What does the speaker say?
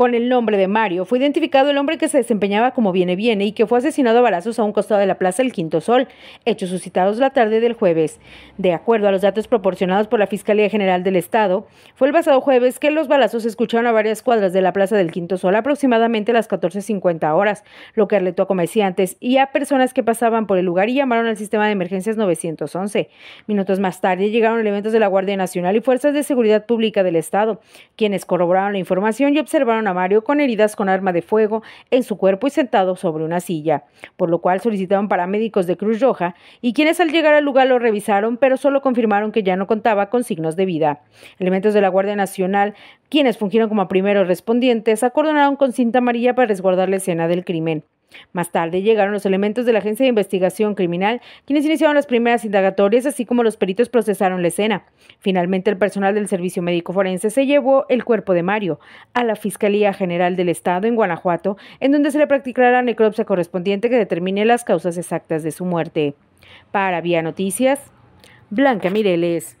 con el nombre de Mario. Fue identificado el hombre que se desempeñaba como Viene Viene y que fue asesinado a balazos a un costado de la Plaza del Quinto Sol, hechos suscitados la tarde del jueves. De acuerdo a los datos proporcionados por la Fiscalía General del Estado, fue el pasado jueves que los balazos se escucharon a varias cuadras de la Plaza del Quinto Sol aproximadamente a las 14.50 horas, lo que alertó a comerciantes y a personas que pasaban por el lugar y llamaron al sistema de emergencias 911. Minutos más tarde llegaron elementos de la Guardia Nacional y Fuerzas de Seguridad Pública del Estado, quienes corroboraron la información y observaron Mario con heridas con arma de fuego en su cuerpo y sentado sobre una silla, por lo cual solicitaron paramédicos de Cruz Roja y quienes al llegar al lugar lo revisaron, pero solo confirmaron que ya no contaba con signos de vida. Elementos de la Guardia Nacional, quienes fungieron como primeros respondientes, acordonaron con cinta amarilla para resguardar la escena del crimen. Más tarde llegaron los elementos de la Agencia de Investigación Criminal, quienes iniciaron las primeras indagatorias, así como los peritos procesaron la escena. Finalmente, el personal del Servicio Médico Forense se llevó el cuerpo de Mario a la Fiscalía General del Estado en Guanajuato, en donde se le practicará la necropsia correspondiente que determine las causas exactas de su muerte. Para Vía Noticias, Blanca Mireles.